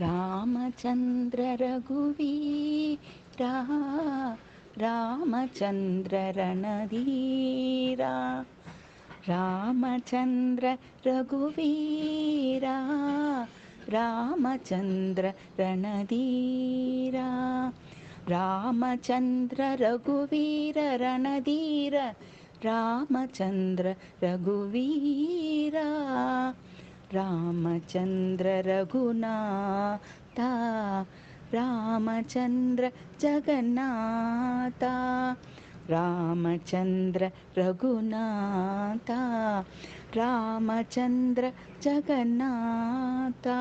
రామచంద్ర రఘువీరా రామచంద్ర రణధీరా రామచంద్ర రఘువీరా రామచంద్ర రణధీరా రామచంద్ర రఘువీర రణధీర రామచంద్ర రఘువీరా रामचन्द्र रघुनाता रामचन्द्र जगन्नाथ रामचन्द्र रघुनाता रामचन्द्र जगन्नाता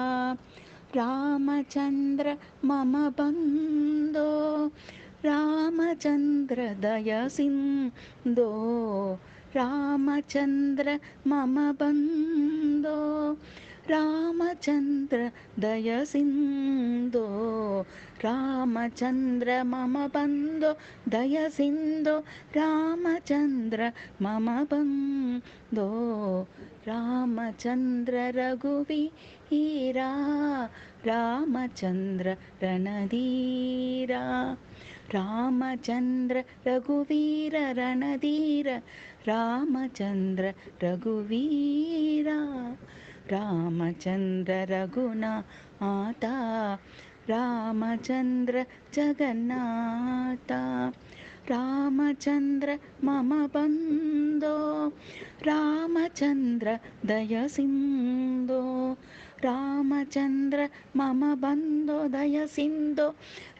रामचन्द्र मम बन्धो रामचन्द्र दयसिन्धो रामचन्द्र मम बन्धो रामचन्द्र दयसिन्धो रामचन्द्र मम बन्धो दयसिन्धो रामचन्द्र मम बन्धो रामचन्द्र रघुवी हीरा रामचन्द्र रणधीरा रामचन्द्र रघुवीर रणधीर रामचन्द्र रघुवीरा रामचन्द्र रघुना आता रामचन्द्र जगन्नाता रामचन्द्र मम बन्धो रामचन्द्र दयसिन्धो रामचन्द्र मम बन्धो दयसिन्धो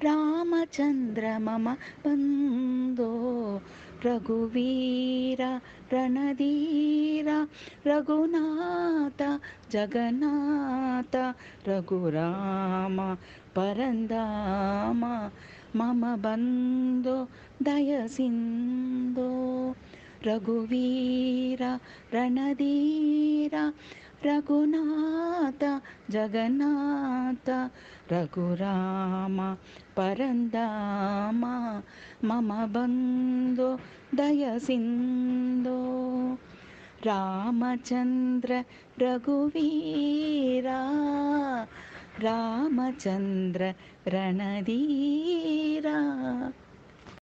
रामचन्द्र मम बन्धो रघुवीर रणधीर रघुनाथ जगन्नाथ रघुराम परन्दाम మమ బందో దయసిందో రఘువీర రణధీర రఘునాథ జగన్నాథ రఘురామ పరందామ మమ బందో దయసిందో రామచంద్ర రఘువీరా रामचन्द्र रणधीरा